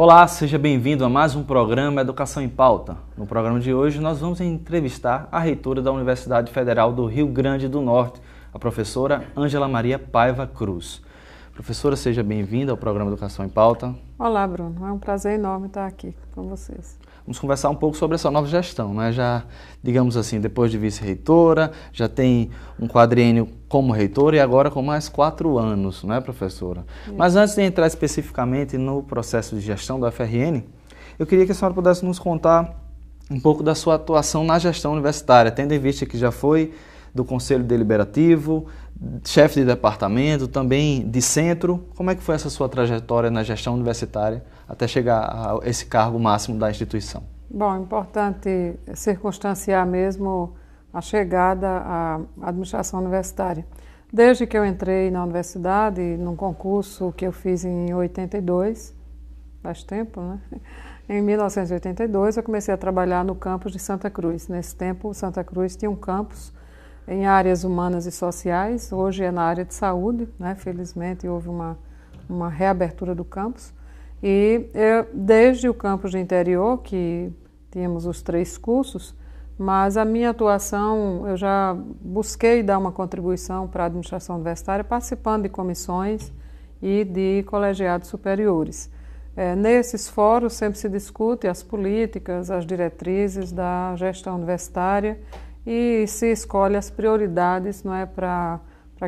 Olá, seja bem-vindo a mais um programa Educação em Pauta. No programa de hoje, nós vamos entrevistar a reitora da Universidade Federal do Rio Grande do Norte, a professora Ângela Maria Paiva Cruz. Professora, seja bem-vinda ao programa Educação em Pauta. Olá, Bruno. É um prazer enorme estar aqui com vocês. Vamos conversar um pouco sobre essa nova gestão, né? Já, digamos assim, depois de vice-reitora, já tem um quadriênio como reitor e agora com mais quatro anos, não é professora? Sim. Mas antes de entrar especificamente no processo de gestão da FRN, eu queria que a senhora pudesse nos contar um pouco da sua atuação na gestão universitária, tendo em vista que já foi do Conselho Deliberativo, chefe de departamento, também de centro. Como é que foi essa sua trajetória na gestão universitária até chegar a esse cargo máximo da instituição? Bom, é importante circunstanciar mesmo a chegada à administração universitária. Desde que eu entrei na universidade, num concurso que eu fiz em 82, faz tempo, né? Em 1982, eu comecei a trabalhar no campus de Santa Cruz. Nesse tempo, Santa Cruz tinha um campus em áreas humanas e sociais, hoje é na área de saúde, né? felizmente houve uma, uma reabertura do campus. E eu, desde o campus de interior, que tínhamos os três cursos, mas a minha atuação, eu já busquei dar uma contribuição para a administração universitária, participando de comissões e de colegiados superiores. É, nesses fóruns sempre se discute as políticas, as diretrizes da gestão universitária e se escolhe as prioridades não é, para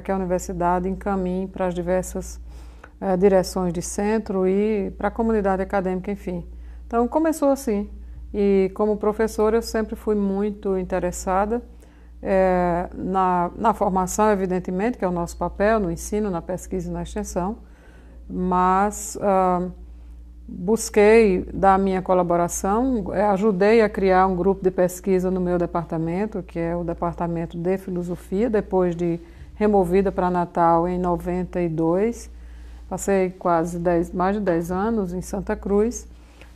que a universidade encaminhe para as diversas é, direções de centro e para a comunidade acadêmica, enfim. Então começou assim, e como professora, eu sempre fui muito interessada é, na, na formação, evidentemente, que é o nosso papel no ensino, na pesquisa e na extensão, mas ah, busquei dar minha colaboração, eh, ajudei a criar um grupo de pesquisa no meu departamento, que é o Departamento de Filosofia, depois de removida para Natal em 92. Passei quase dez mais de 10 anos em Santa Cruz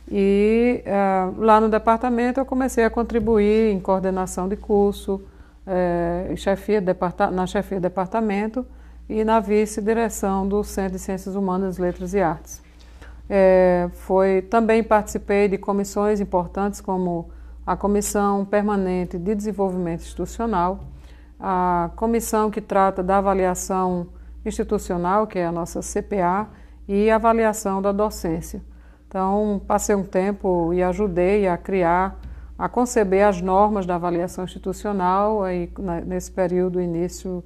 e é, lá no departamento eu comecei a contribuir em coordenação de curso, eh, chefia na chefia de departamento e na vice-direção do Centro de Ciências Humanas, Letras e Artes. É, foi, também participei de comissões importantes como a Comissão Permanente de Desenvolvimento Institucional, a comissão que trata da avaliação institucional, que é a nossa CPA, e avaliação da docência. Então, passei um tempo e ajudei a criar, a conceber as normas da avaliação institucional, aí, nesse período, início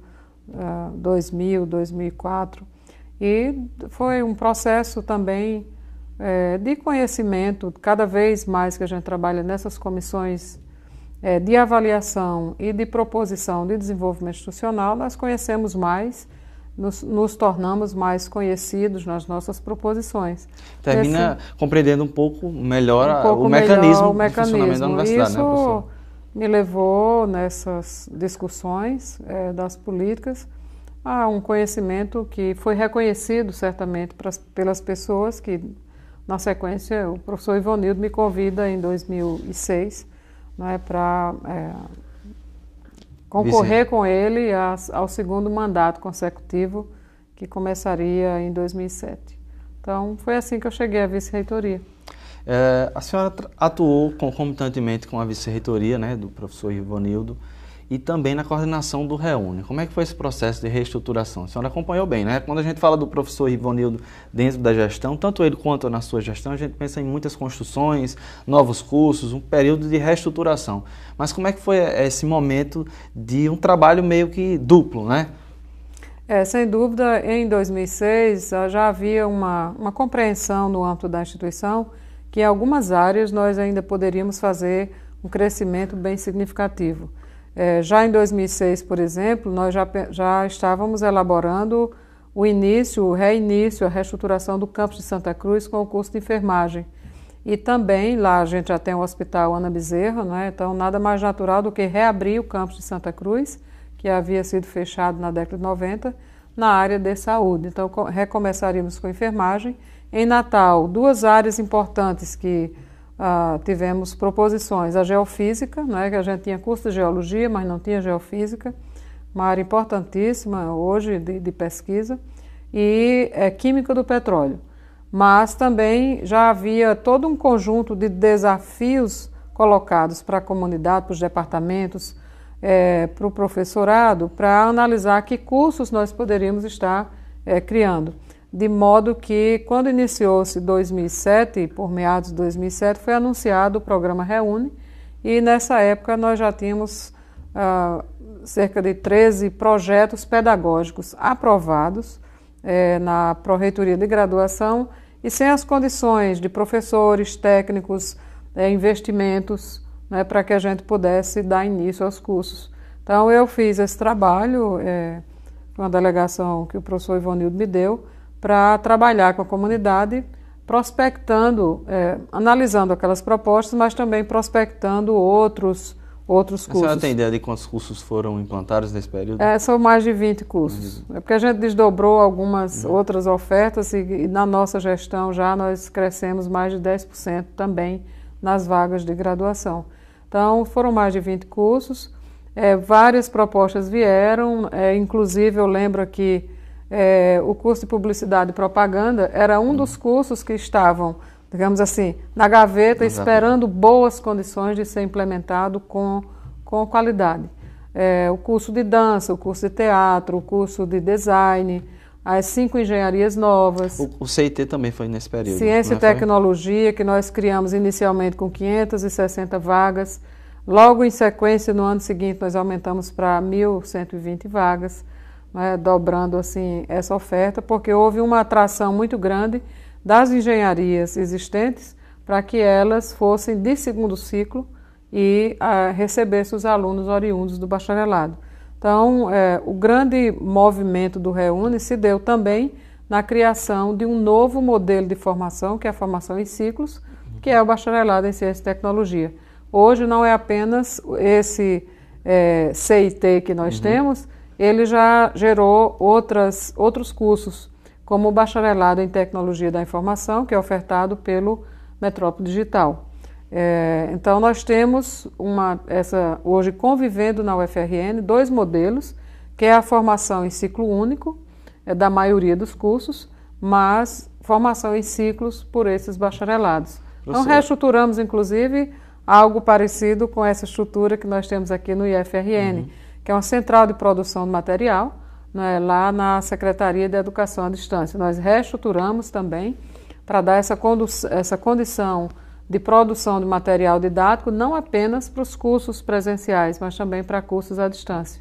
uh, 2000, 2004. E foi um processo também é, de conhecimento, cada vez mais que a gente trabalha nessas comissões é, de avaliação e de proposição de desenvolvimento institucional, nós conhecemos mais nos, nos, tornamos mais conhecidos nas nossas proposições. Termina Esse, compreendendo um pouco melhor um pouco o, melhor mecanismo o mecanismo do funcionamento da universidade, Isso né, professor? me levou nessas discussões é, das políticas a um conhecimento que foi reconhecido certamente pras, pelas pessoas que, na sequência, o professor Ivonildo me convida em 2006 né, para... É, Concorrer com ele ao segundo mandato consecutivo, que começaria em 2007. Então, foi assim que eu cheguei à vice-reitoria. É, a senhora atuou concomitantemente com a vice-reitoria né, do professor Ivanildo e também na coordenação do Reúne. Como é que foi esse processo de reestruturação? A senhora acompanhou bem, né? Quando a gente fala do professor Ivanildo dentro da gestão, tanto ele quanto na sua gestão, a gente pensa em muitas construções, novos cursos, um período de reestruturação. Mas como é que foi eh, esse momento de um trabalho meio que duplo, né? É, sem dúvida, em 2006 ah, já havia uma, uma compreensão no âmbito da instituição que em algumas áreas nós ainda poderíamos fazer um crescimento bem significativo. É, já em 2006, por exemplo, nós já, já estávamos elaborando o início, o reinício, a reestruturação do campus de Santa Cruz com o curso de enfermagem. E também lá a gente já tem o Hospital Ana Bezerra, né? então nada mais natural do que reabrir o campus de Santa Cruz, que havia sido fechado na década de 90, na área de saúde. Então recomeçaríamos com enfermagem. Em Natal, duas áreas importantes que ah, tivemos proposições a geofísica, né, que a gente tinha curso de geologia, mas não tinha geofísica, uma área importantíssima hoje de, de pesquisa, e é, química do petróleo. Mas também já havia todo um conjunto de desafios colocados para a comunidade, para os departamentos, é, para o professorado, para analisar que cursos nós poderíamos estar é, criando de modo que, quando iniciou-se 2007, por meados de 2007, foi anunciado o programa Reúne, e nessa época nós já tínhamos ah, cerca de 13 projetos pedagógicos aprovados eh, na Proreitoria de Graduação, e sem as condições de professores, técnicos, eh, investimentos, né, para que a gente pudesse dar início aos cursos. Então, eu fiz esse trabalho, eh, com a delegação que o professor Ivonildo me deu, para trabalhar com a comunidade, prospectando, é, analisando aquelas propostas, mas também prospectando outros, outros cursos. Você tem ideia de quantos cursos foram implantados nesse período? É, são mais de 20 cursos. É porque a gente desdobrou algumas uhum. outras ofertas e, e na nossa gestão já nós crescemos mais de 10% também nas vagas de graduação. Então, foram mais de 20 cursos. É, várias propostas vieram, é, inclusive eu lembro que é, o curso de Publicidade e Propaganda era um dos cursos que estavam, digamos assim, na gaveta, Exato. esperando boas condições de ser implementado com, com qualidade. É, o curso de dança, o curso de teatro, o curso de design, as cinco engenharias novas. O, o CIT também foi nesse período. Ciência e Tecnologia, foi? que nós criamos inicialmente com 560 vagas. Logo em sequência, no ano seguinte, nós aumentamos para 1.120 vagas né, dobrando assim essa oferta, porque houve uma atração muito grande das engenharias existentes para que elas fossem de segundo ciclo e a, ah, recebessem os alunos oriundos do bacharelado. Então, é, o grande movimento do Reúne se deu também na criação de um novo modelo de formação, que é a formação em ciclos, que é o bacharelado em ciência e tecnologia. Hoje não é apenas esse é, CIT que nós uhum. temos, ele já gerou outras, outros cursos, como o Bacharelado em Tecnologia da Informação, que é ofertado pelo Metrópole Digital. É, então, nós temos uma, essa, hoje convivendo na UFRN dois modelos, que é a formação em ciclo único, é da maioria dos cursos, mas formação em ciclos por esses bacharelados. Então, reestruturamos, inclusive, algo parecido com essa estrutura que nós temos aqui no IFRN. Uhum que é uma central de produção de material, né, lá na Secretaria de Educação à Distância. Nós reestruturamos também para dar essa, essa condição de produção de material didático, não apenas para os cursos presenciais, mas também para cursos à distância.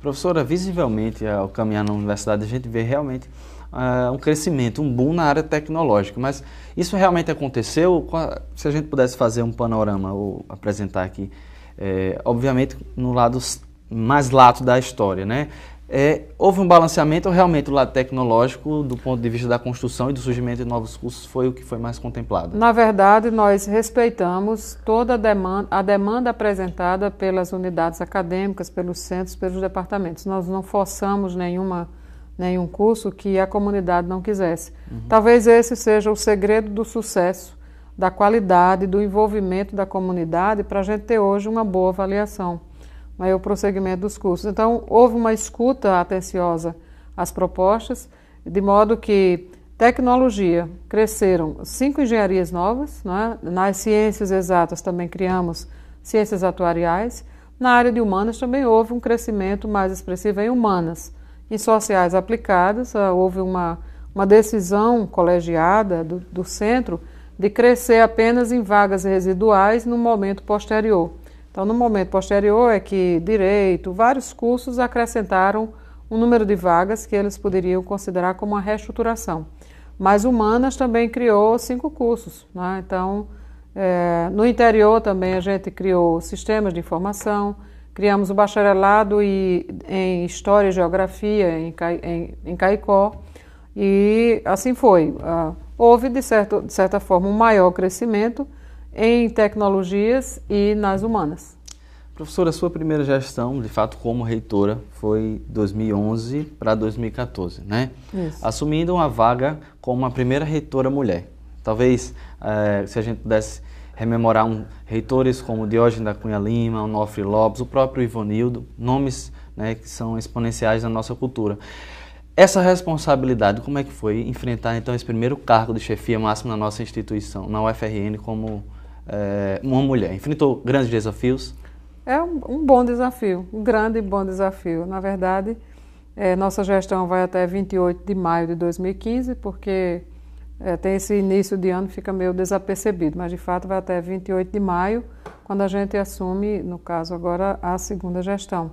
Professora, visivelmente, ao caminhar na universidade, a gente vê realmente uh, um crescimento, um boom na área tecnológica, mas isso realmente aconteceu? Se a gente pudesse fazer um panorama ou apresentar aqui, é, obviamente no lado mais lato da história, né? É, houve um balanceamento ou realmente o lado tecnológico, do ponto de vista da construção e do surgimento de novos cursos, foi o que foi mais contemplado? Na verdade, nós respeitamos toda a demanda, a demanda apresentada pelas unidades acadêmicas, pelos centros, pelos departamentos. Nós não forçamos nenhuma, nenhum curso que a comunidade não quisesse. Uhum. Talvez esse seja o segredo do sucesso, da qualidade, do envolvimento da comunidade, para a gente ter hoje uma boa avaliação aí né, o prosseguimento dos cursos. Então, houve uma escuta atenciosa às propostas, de modo que tecnologia cresceram cinco engenharias novas, né? nas ciências exatas também criamos ciências atuariais, na área de humanas também houve um crescimento mais expressivo em humanas. Em sociais aplicadas, ah, houve uma, uma decisão colegiada do, do centro de crescer apenas em vagas residuais no momento posterior. Então, no momento posterior é que direito, vários cursos acrescentaram um número de vagas que eles poderiam considerar como uma reestruturação. Mas humanas também criou cinco cursos, né? então é, no interior também a gente criou sistemas de informação, criamos o bacharelado e, em História e Geografia em, em, em Caicó, e assim foi. Ah, houve, de, certo, de certa forma, um maior crescimento, em tecnologias e nas humanas. Professora, a sua primeira gestão, de fato, como reitora, foi 2011 para 2014, né? Isso. Assumindo uma vaga como a primeira reitora mulher. Talvez, eh, se a gente pudesse rememorar um, reitores como Diógenes da Cunha Lima, Onofre Lopes, o próprio Ivonildo, nomes né, que são exponenciais na nossa cultura. Essa responsabilidade, como é que foi enfrentar, então, esse primeiro cargo de chefia máxima na nossa instituição, na UFRN, como é, uma mulher? Enfrentou grandes desafios? É um, um, bom desafio, um grande e bom desafio. Na verdade, é, nossa gestão vai até 28 de maio de 2015, porque é, tem esse início de ano fica meio desapercebido, mas de fato vai até 28 de maio, quando a gente assume, no caso agora, a segunda gestão.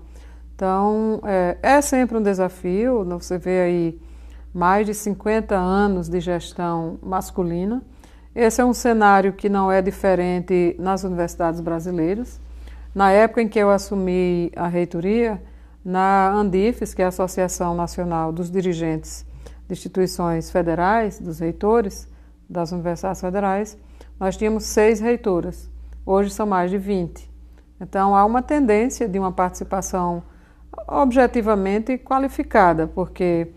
Então, é, é sempre um desafio, você vê aí mais de 50 anos de gestão masculina, esse é um cenário que não é diferente nas universidades brasileiras. Na época em que eu assumi a reitoria, na Andifes, que é a Associação Nacional dos Dirigentes de Instituições Federais, dos reitores das universidades federais, nós tínhamos seis reitoras. Hoje são mais de 20. Então há uma tendência de uma participação objetivamente qualificada, porque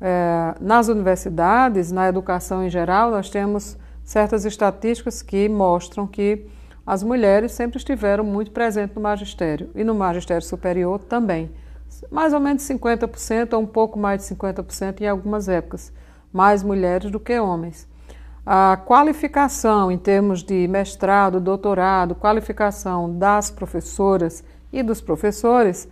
é, nas universidades, na educação em geral, nós temos certas estatísticas que mostram que as mulheres sempre estiveram muito presentes no magistério e no magistério superior também. Mais ou menos 50% ou um pouco mais de 50% em algumas épocas, mais mulheres do que homens. A qualificação em termos de mestrado, doutorado, qualificação das professoras e dos professores,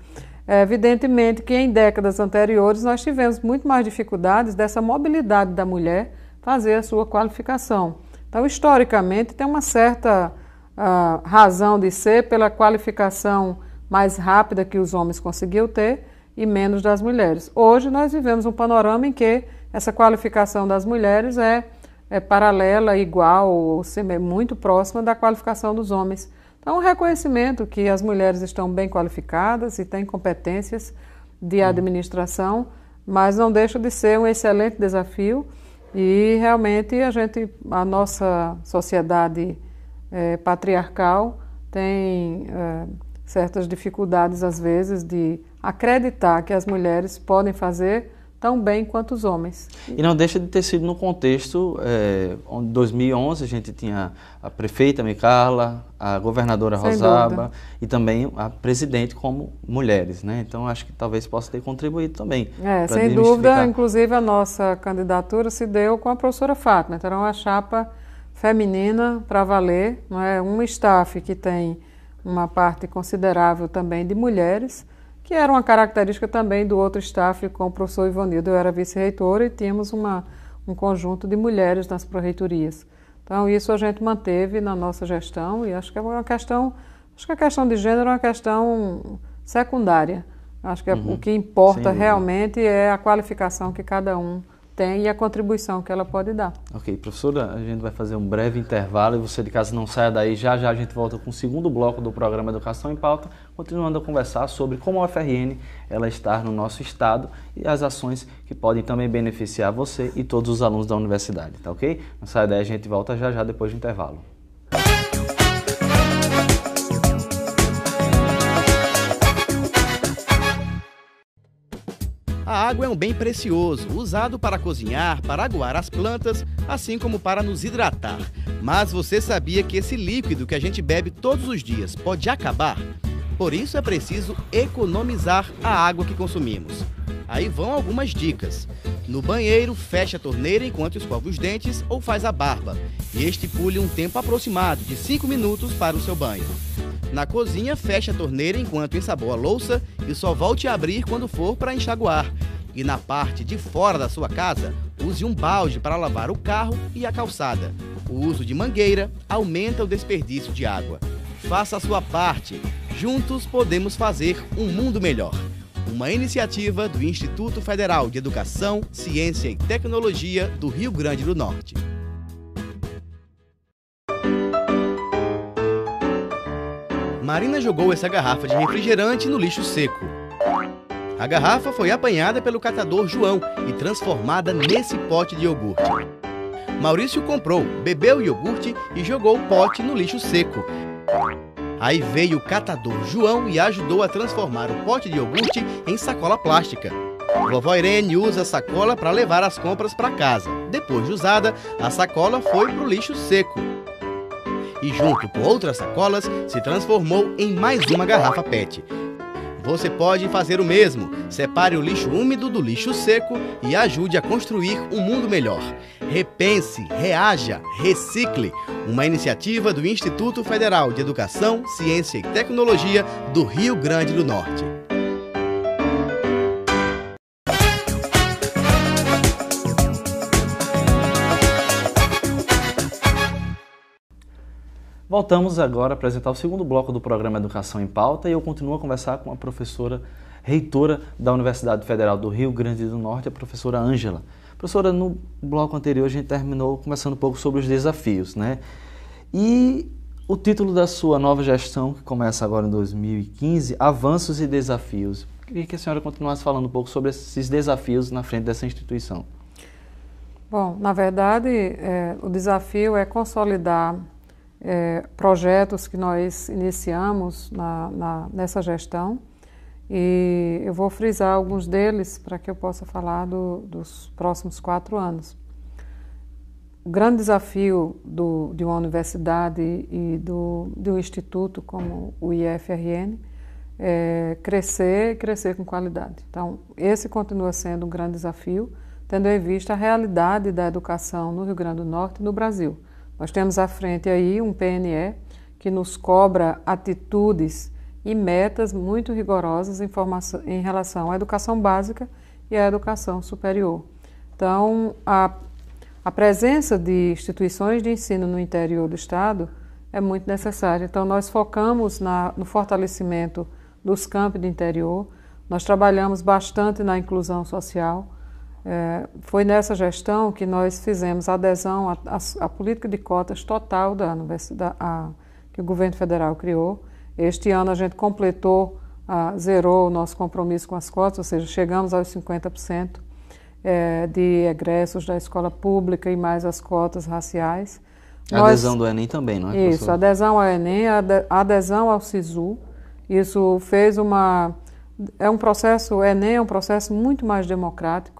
é evidentemente que em décadas anteriores nós tivemos muito mais dificuldades dessa mobilidade da mulher fazer a sua qualificação. Então, historicamente, tem uma certa uh, razão de ser pela qualificação mais rápida que os homens conseguiam ter e menos das mulheres. Hoje, nós vivemos um panorama em que essa qualificação das mulheres é, é paralela, igual, ou muito próxima da qualificação dos homens. Então, o um reconhecimento que as mulheres estão bem qualificadas e têm competências de uhum. administração, mas não deixa de ser um excelente desafio e realmente a gente, a nossa sociedade é, patriarcal tem é, certas dificuldades às vezes de acreditar que as mulheres podem fazer tão bem quanto os homens. E não deixa de ter sido no contexto, é, onde 2011 a gente tinha a prefeita Micala a governadora Sem Rosaba dúvida. e também a presidente como mulheres, né? Então acho que talvez possa ter contribuído também. É, sem dúvida, inclusive a nossa candidatura se deu com a professora Fátima, então era uma chapa feminina para valer, não é? Um staff que tem uma parte considerável também de mulheres que era uma característica também do outro staff com o professor Ivanildo. Eu era vice reitor e tínhamos uma, um conjunto de mulheres nas proreitorias. Então, isso a gente manteve na nossa gestão e acho que é uma questão, acho que a questão de gênero é uma questão secundária. Acho que é uhum. o que importa realmente é a qualificação que cada um tem e a contribuição que ela pode dar. Ok, professora, a gente vai fazer um breve intervalo e você de casa não saia daí. Já já a gente volta com o segundo bloco do programa Educação em Pauta, continuando a conversar sobre como a UFRN ela está no nosso estado e as ações que podem também beneficiar você e todos os alunos da universidade, tá ok? Não saia daí, a gente volta já já depois do intervalo. A água é um bem precioso, usado para cozinhar, para aguar as plantas, assim como para nos hidratar. Mas você sabia que esse líquido que a gente bebe todos os dias pode acabar? Por isso é preciso economizar a água que consumimos. Aí vão algumas dicas. No banheiro, feche a torneira enquanto escova os dentes ou faz a barba. E estipule um tempo aproximado de 5 minutos para o seu banho. Na cozinha, feche a torneira enquanto ensaboa a louça e só volte a abrir quando for para enxaguar. E na parte de fora da sua casa, use um balde para lavar o carro e a calçada. O uso de mangueira aumenta o desperdício de água. Faça a sua parte. Juntos podemos fazer um mundo melhor. Uma iniciativa do Instituto Federal de Educação, Ciência e Tecnologia do Rio Grande do Norte. Marina jogou essa garrafa de refrigerante no lixo seco. A garrafa foi apanhada pelo catador João e transformada nesse pote de iogurte. Maurício comprou, bebeu o iogurte e jogou o pote no lixo seco. Aí veio o catador João e ajudou a transformar o pote de iogurte em sacola plástica. Vovó Irene usa a sacola para levar as compras para casa. Depois de usada, a sacola foi para o lixo seco e, junto com outras sacolas, se transformou em mais uma garrafa PET. Você pode fazer o mesmo. Separe o lixo úmido do lixo seco e ajude a construir um mundo melhor. Repense, reaja, recicle. Uma iniciativa do Instituto Federal de Educação, Ciência e Tecnologia do Rio Grande do Norte. Voltamos agora a apresentar o segundo bloco do programa Educação em Pauta e eu continuo a conversar com a professora reitora da Universidade Federal do Rio Grande do Norte, a professora Ângela. Professora, no bloco anterior a gente terminou conversando um pouco sobre os desafios, né? E o título da sua nova gestão, que começa agora em 2015, Avanços e Desafios. Queria que a senhora continuasse falando um pouco sobre esses desafios na frente dessa instituição. Bom, na verdade, é, o desafio é consolidar é, projetos que nós iniciamos na, na, nessa gestão e eu vou frisar alguns deles para que eu possa falar do, dos próximos quatro anos. O grande desafio do, de uma universidade e do, de um instituto como o IFRN é crescer e crescer com qualidade. Então, esse continua sendo um grande desafio, tendo em vista a realidade da educação no Rio Grande do Norte e no Brasil. Nós temos à frente aí um PNE que nos cobra atitudes e metas muito rigorosas em, formação, em relação à educação básica e à educação superior. Então, a, a presença de instituições de ensino no interior do Estado é muito necessária. Então, nós focamos na, no fortalecimento dos campos de interior, nós trabalhamos bastante na inclusão social, é, foi nessa gestão que nós fizemos adesão à, política de cotas total da universidade, a, que o governo federal criou. Este ano a gente completou, a, zerou o nosso compromisso com as cotas, ou seja, chegamos aos 50% é, de egressos da escola pública e mais as cotas raciais. A Nós, adesão do Enem também, não é? Professor? Isso, adesão ao Enem, adesão ao SISU. Isso fez uma. É um processo, o Enem é um processo muito mais democrático.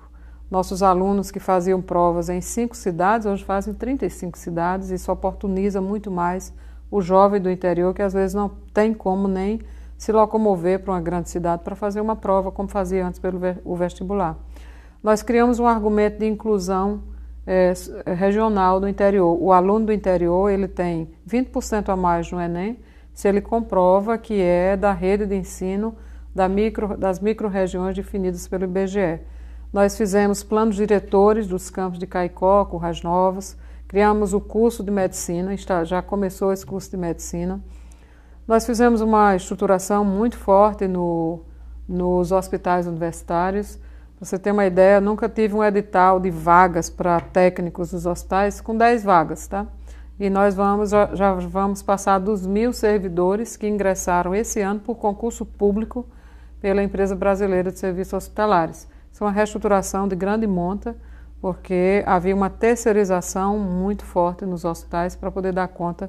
Nossos alunos que faziam provas em cinco cidades, hoje fazem 35 cidades, e isso oportuniza muito mais o jovem do interior que às vezes não tem como nem se locomover para uma grande cidade para fazer uma prova, como fazia antes pelo o vestibular. Nós criamos um argumento de inclusão é, regional do interior. O aluno do interior ele tem 20% a mais no Enem se ele comprova que é da rede de ensino da micro, das micro-regiões definidas pelo IBGE. Nós fizemos planos diretores dos campos de Caicó, Currais Novas, criamos o curso de medicina, está, já começou esse curso de medicina. Nós fizemos uma estruturação muito forte no, nos hospitais universitários. Pra você tem uma ideia, nunca tive um edital de vagas para técnicos dos hospitais com 10 vagas, tá? E nós vamos, já, já vamos passar dos mil servidores que ingressaram esse ano por concurso público pela Empresa Brasileira de Serviços Hospitalares. Foi uma reestruturação de grande monta, porque havia uma terceirização muito forte nos hospitais para poder dar conta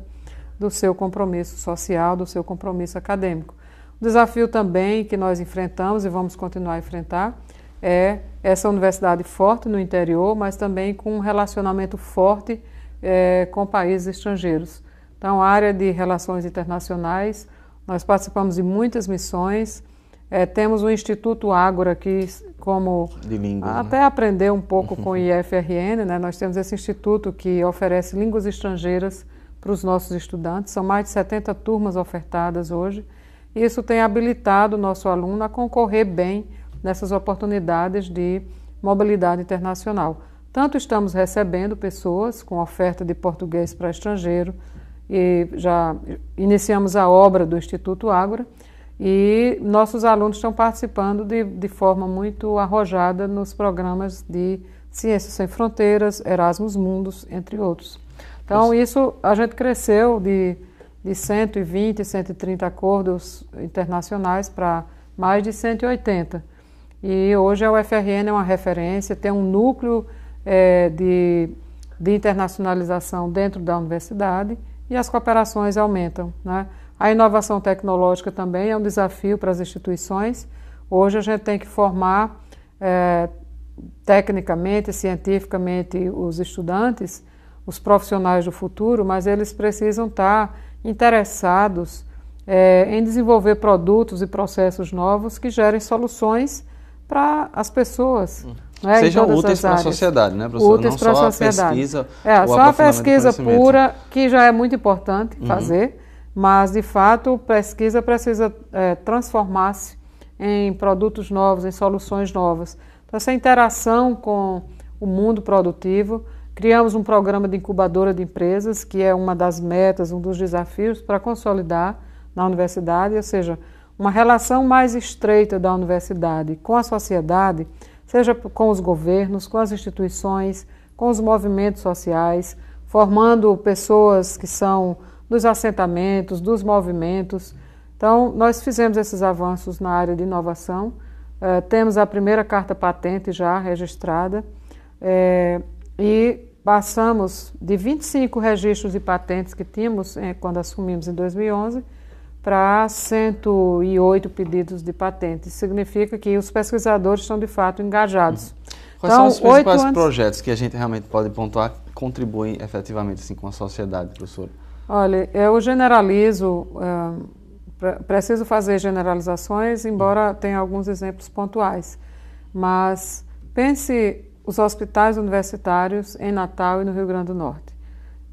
do seu compromisso social, do seu compromisso acadêmico. O desafio também que nós enfrentamos e vamos continuar a enfrentar é essa universidade forte no interior, mas também com um relacionamento forte é, com países estrangeiros. Então, a área de relações internacionais, nós participamos de muitas missões é, temos o Instituto Ágora que como línguas, até né? aprender um pouco com o IFRN, né? Nós temos esse instituto que oferece línguas estrangeiras para os nossos estudantes. São mais de 70 turmas ofertadas hoje. E isso tem habilitado o nosso aluno a concorrer bem nessas oportunidades de mobilidade internacional. Tanto estamos recebendo pessoas com oferta de português para estrangeiro, e já iniciamos a obra do Instituto Ágora, e nossos alunos estão participando de, de forma muito arrojada nos programas de Ciências Sem Fronteiras, Erasmus Mundos, entre outros. Então, isso a gente cresceu de, de 120, 130 acordos internacionais para mais de 180. E hoje a UFRN é uma referência, tem um núcleo é, de, de internacionalização dentro da universidade e as cooperações aumentam. Né? A inovação tecnológica também é um desafio para as instituições. Hoje a gente tem que formar é, tecnicamente, cientificamente os estudantes, os profissionais do futuro, mas eles precisam estar interessados é, em desenvolver produtos e processos novos que gerem soluções para as pessoas. Hum. Né, Sejam úteis para a sociedade, né, professor? Úteis para a sociedade. Pesquisa é, só a pesquisa pura, que já é muito importante uhum. fazer mas, de fato, pesquisa precisa é, transformar-se em produtos novos, em soluções novas. Então, essa interação com o mundo produtivo. Criamos um programa de incubadora de empresas, que é uma das metas, um dos desafios para consolidar na universidade, ou seja, uma relação mais estreita da universidade com a sociedade, seja com os governos, com as instituições, com os movimentos sociais, formando pessoas que são dos assentamentos, dos movimentos. Então, nós fizemos esses avanços na área de inovação. Eh, temos a primeira carta patente já registrada é, e passamos de 25 registros de patentes que tínhamos eh, quando assumimos em 2011 para 108 pedidos de patente. significa que os pesquisadores estão de fato engajados. Uhum. Quais então, são os principais anos... projetos que a gente realmente pode pontuar que contribuem efetivamente assim, com a sociedade, professor? Olha, eu generalizo, eh, preciso fazer generalizações, embora tenha alguns exemplos pontuais. Mas pense os hospitais universitários em Natal e no Rio Grande do Norte.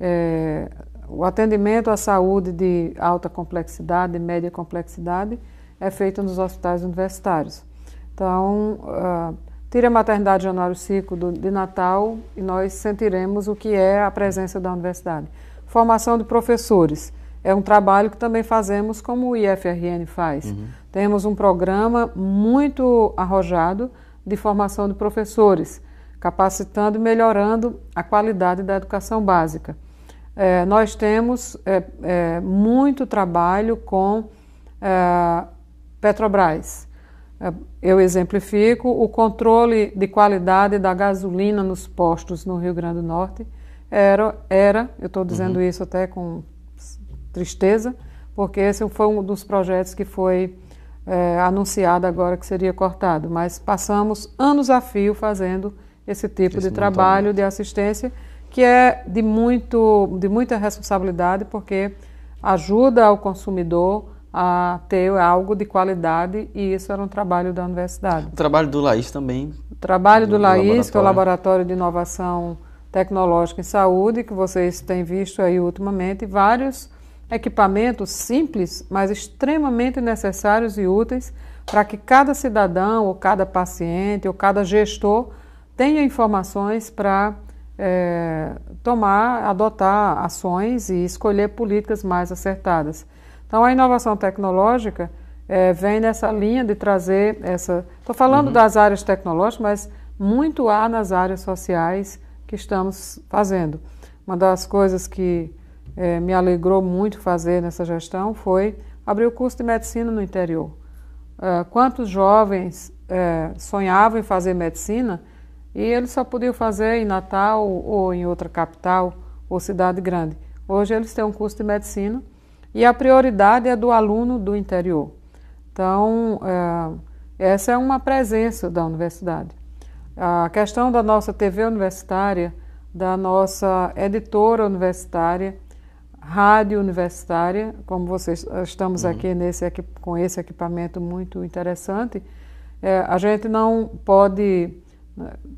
É, o atendimento à saúde de alta complexidade, média complexidade, é feito nos hospitais universitários. Então, uh, tire a maternidade Januário Cico de Natal e nós sentiremos o que é a presença da universidade. Formação de professores é um trabalho que também fazemos como o IFRN faz. Uhum. Temos um programa muito arrojado de formação de professores, capacitando e melhorando a qualidade da educação básica. É, nós temos é, é, muito trabalho com é, Petrobras. É, eu exemplifico o controle de qualidade da gasolina nos postos no Rio Grande do Norte era, era eu estou dizendo uhum. isso até com tristeza, porque esse foi um dos projetos que foi é, anunciado agora que seria cortado. Mas passamos anos a fio fazendo esse tipo esse de trabalho de assistência, que é de, muito, de muita responsabilidade, porque ajuda o consumidor a ter algo de qualidade e isso era um trabalho da universidade. O trabalho do Laís também. O trabalho do, do Laís, que é o Laboratório de Inovação tecnológica em saúde, que vocês têm visto aí ultimamente, vários equipamentos simples, mas extremamente necessários e úteis para que cada cidadão, ou cada paciente, ou cada gestor tenha informações para é, tomar, adotar ações e escolher políticas mais acertadas. Então, a inovação tecnológica é, vem nessa linha de trazer essa. Estou falando uhum. das áreas tecnológicas, mas muito há nas áreas sociais que estamos fazendo. Uma das coisas que é, me alegrou muito fazer nessa gestão foi abrir o curso de medicina no interior. Ah, quantos jovens eh, sonhavam em fazer medicina e eles só podiam fazer em Natal ou em outra capital ou cidade grande. Hoje eles têm um curso de medicina e a prioridade é do aluno do interior. Então, ah, essa é uma presença da universidade. A questão da nossa TV universitária, da nossa editora universitária, rádio universitária, como vocês eh, estamos uhum. aqui nesse com esse equipamento muito interessante, é, a gente não pode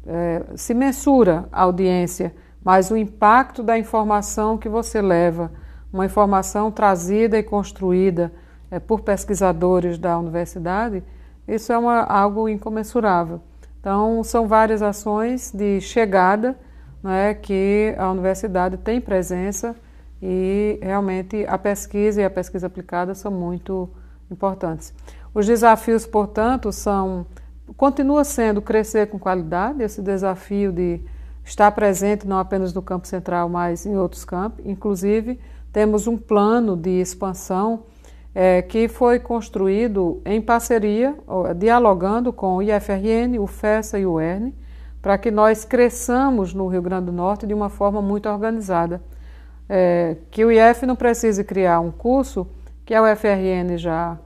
é, se mensura a audiência, mas o impacto da informação que você leva, uma informação trazida e construída é, por pesquisadores da universidade, isso é uma, algo incomensurável. Então, são várias ações de chegada né, que a universidade tem presença e realmente a pesquisa e a pesquisa aplicada são muito importantes. Os desafios, portanto, são continua sendo crescer com qualidade, esse desafio de estar presente não apenas no campo central, mas em outros campos. Inclusive, temos um plano de expansão é, que foi construído em parceria, dialogando com o IFRN, o FESA e o ERN, para que nós cresçamos no Rio Grande do Norte de uma forma muito organizada. É, que o IF não precise criar um curso que a UFRN já,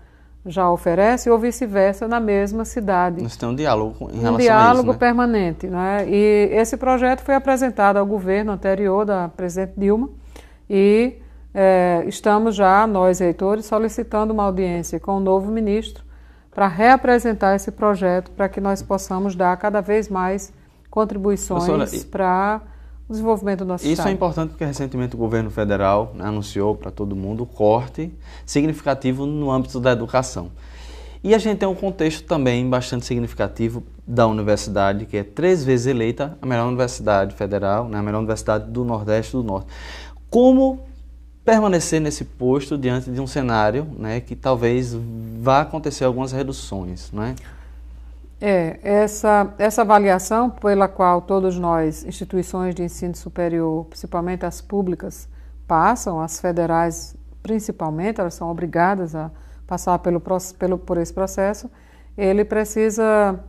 já oferece ou vice-versa na mesma cidade. Nós temos um diálogo em relação um diálogo a isso, né? permanente. Né? E esse projeto foi apresentado ao governo anterior da presidente Dilma e é, estamos já, nós reitores, solicitando uma audiência com o novo ministro para reapresentar esse projeto para que nós possamos dar cada vez mais contribuições para o desenvolvimento do nosso isso é Estado. Isso é importante porque recentemente o governo federal né, anunciou para todo mundo o corte significativo no âmbito da educação. E a gente tem um contexto também bastante significativo da universidade, que é três vezes eleita a melhor universidade federal, né, a melhor universidade do Nordeste e do Norte. Como permanecer nesse posto diante de um cenário né, que talvez vá acontecer algumas reduções. Né? É, essa, essa avaliação pela qual todos nós, instituições de ensino superior, principalmente as públicas, passam, as federais principalmente, elas são obrigadas a passar pelo, pelo, por esse processo, ele precisa,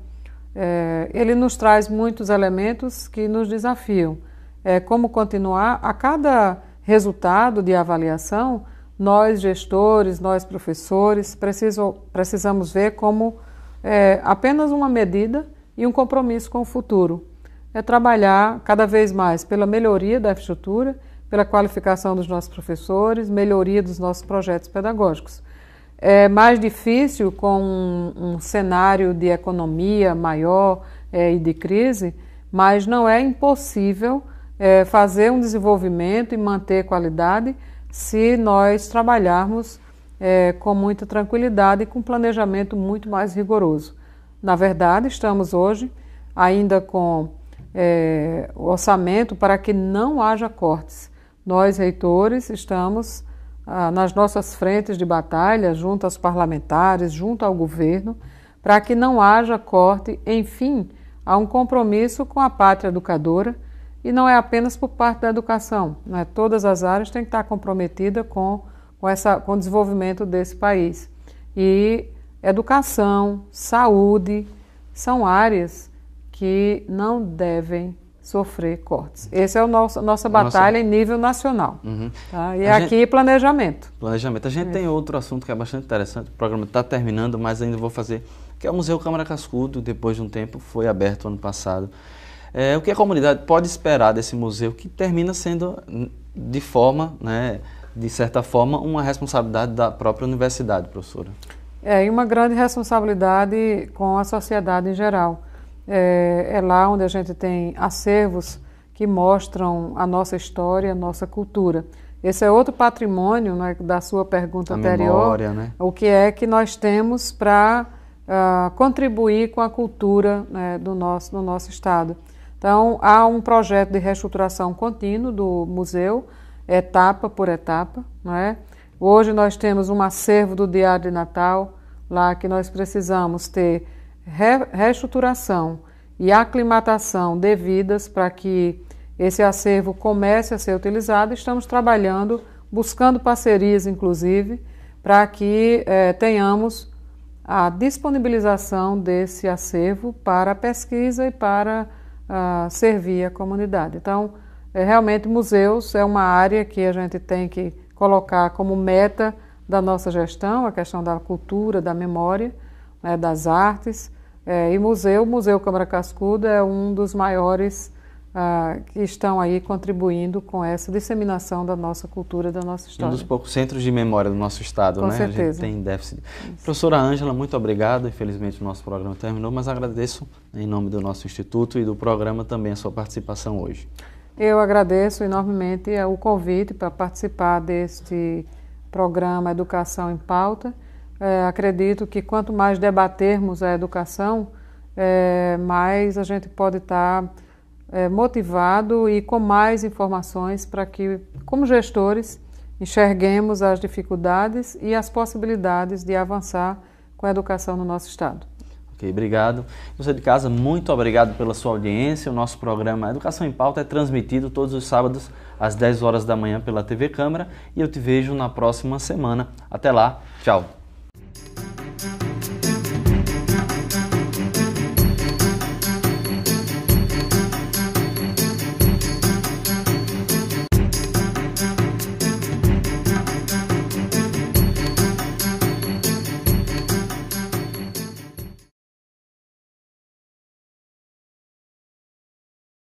é, ele nos traz muitos elementos que nos desafiam. É, como continuar a cada resultado de avaliação, nós gestores, nós professores, preciso, precisamos ver como é, apenas uma medida e um compromisso com o futuro. É trabalhar cada vez mais pela melhoria da infraestrutura, pela qualificação dos nossos professores, melhoria dos nossos projetos pedagógicos. É mais difícil com um, um cenário de economia maior é, e de crise, mas não é impossível é, fazer um desenvolvimento e manter qualidade se nós trabalharmos é, com muita tranquilidade e com um planejamento muito mais rigoroso. Na verdade, estamos hoje ainda com é, orçamento para que não haja cortes. Nós, reitores, estamos ah, nas nossas frentes de batalha, junto aos parlamentares, junto ao governo, para que não haja corte, enfim, há um compromisso com a pátria educadora e não é apenas por parte da educação, né? todas as áreas têm que estar comprometidas com, com, essa, com o desenvolvimento desse país. E educação, saúde, são áreas que não devem sofrer cortes. Essa é a nossa, nossa batalha nossa... em nível nacional. Uhum. Tá? E a é aqui gente... planejamento. Planejamento. A gente é. tem outro assunto que é bastante interessante. O programa está terminando, mas ainda vou fazer, que é o Museu Câmara Cascudo, depois de um tempo, foi aberto ano passado. É, o que a comunidade pode esperar desse museu que termina sendo, de forma, né, de certa forma, uma responsabilidade da própria universidade, professora? É, e uma grande responsabilidade com a sociedade em geral. É, é lá onde a gente tem acervos que mostram a nossa história, a nossa cultura. Esse é outro patrimônio né, da sua pergunta a anterior. Memória, né? O que é que nós temos para uh, ah, contribuir com a cultura né, do, nosso, do nosso estado. Então, há um projeto de reestruturação contínuo do museu, etapa por etapa. Não é? Hoje nós temos um acervo do Diário de Natal, lá que nós precisamos ter re reestruturação e aclimatação devidas para que esse acervo comece a ser utilizado. Estamos trabalhando, buscando parcerias, inclusive, para que eh, tenhamos a disponibilização desse acervo para pesquisa e para a servir a comunidade. Então, é, realmente, museus é uma área que a gente tem que colocar como meta da nossa gestão, a questão da cultura, da memória, né, das artes. É, e museu, o Museu Câmara Cascuda é um dos maiores que estão aí contribuindo com essa disseminação da nossa cultura, da nossa história. Um dos poucos centros de memória do nosso Estado, com né? Certeza. A gente tem déficit. Isso. Professora Ângela, muito obrigado. Infelizmente o nosso programa terminou, mas agradeço né, em nome do nosso Instituto e do programa também a sua participação hoje. Eu agradeço enormemente é, o convite para participar deste programa Educação em Pauta. É, acredito que quanto mais debatermos a educação, é, mais a gente pode estar. Tá é, motivado e com mais informações para que, como gestores, enxerguemos as dificuldades e as possibilidades de avançar com a educação no nosso Estado. Ok, obrigado. Você de casa, muito obrigado pela sua audiência. O nosso programa Educação em Pauta é transmitido todos os sábados às 10 horas da manhã pela TV Câmara e eu te vejo na próxima semana. Até lá, tchau.